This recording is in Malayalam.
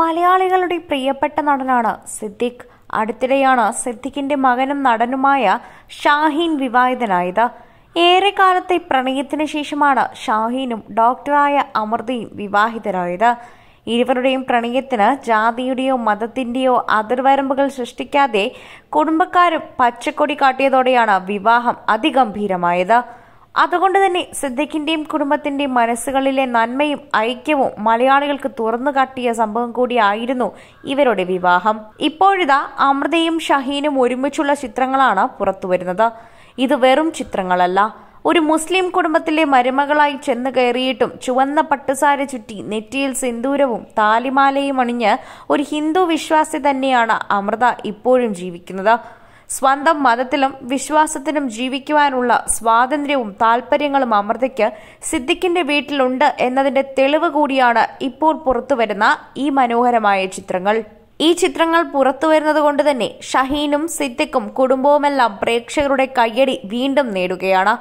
മലയാളികളുടെ പ്രിയപ്പെട്ട നടനാണ് സിദ്ദിഖ് അടുത്തിടെയാണ് സിദ്ദിഖിന്റെ മകനും നടനുമായ ഷാഹീൻ വിവാഹിതനായത് ഏറെക്കാലത്തെ പ്രണയത്തിന് ശേഷമാണ് ഷാഹീനും ഡോക്ടറായ അമൃതയും വിവാഹിതരായത് ഇരുവരുടെയും പ്രണയത്തിന് ജാതിയുടെയോ മതത്തിന്റെയോ അതിർവരമ്പുകൾ സൃഷ്ടിക്കാതെ കുടുംബക്കാരും പച്ചക്കൊടി കാട്ടിയതോടെയാണ് വിവാഹം അതിഗംഭീരമായത് അതുകൊണ്ട് തന്നെ സിദ്ദിഖിന്റെയും കുടുംബത്തിന്റെയും മനസ്സുകളിലെ നന്മയും ഐക്യവും മലയാളികൾക്ക് തുറന്നു കാട്ടിയ സംഭവം കൂടിയായിരുന്നു ഇവരുടെ വിവാഹം ഇപ്പോഴിതാ അമൃതയും ഷഹീനും ഒരുമിച്ചുള്ള ചിത്രങ്ങളാണ് പുറത്തുവരുന്നത് ഇത് വെറും ചിത്രങ്ങളല്ല ഒരു മുസ്ലിം കുടുംബത്തിലെ മരുമകളായി ചെന്ന് കയറിയിട്ടും ചുവന്ന പട്ടുസാര ചുറ്റി നെറ്റിയിൽ സിന്ദൂരവും താലിമാലയും അണിഞ്ഞ് ഒരു ഹിന്ദു വിശ്വാസി തന്നെയാണ് അമൃത ഇപ്പോഴും ജീവിക്കുന്നത് സ്വന്തം മതത്തിലും വിശ്വാസത്തിലും ജീവിക്കുവാനുള്ള സ്വാതന്ത്ര്യവും താല്പര്യങ്ങളും അമൃതയ്ക്ക് സിദ്ദിഖിന്റെ വീട്ടിലുണ്ട് എന്നതിന്റെ തെളിവ് കൂടിയാണ് ഇപ്പോൾ പുറത്തുവരുന്ന ഈ മനോഹരമായ ചിത്രങ്ങൾ ഈ ചിത്രങ്ങൾ പുറത്തുവരുന്നത് കൊണ്ട് തന്നെ ഷഹീനും സിദ്ദിഖും കുടുംബവുമെല്ലാം പ്രേക്ഷകരുടെ കയ്യടി വീണ്ടും നേടുകയാണ്